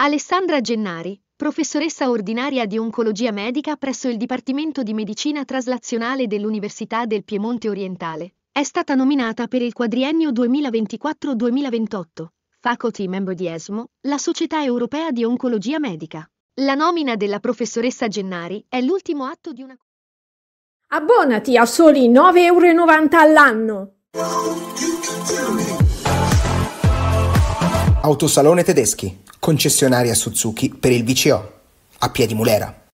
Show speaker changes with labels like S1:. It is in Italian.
S1: Alessandra Gennari, professoressa ordinaria di oncologia medica presso il Dipartimento di Medicina Traslazionale dell'Università del Piemonte Orientale, è stata nominata per il quadriennio 2024-2028, faculty member di ESMO, la Società Europea di Oncologia Medica. La nomina della professoressa Gennari è l'ultimo atto di una... Abbonati a soli 9,90
S2: euro all'anno!
S3: Autosalone Tedeschi concessionaria Suzuki per il VCO a Piedimulera.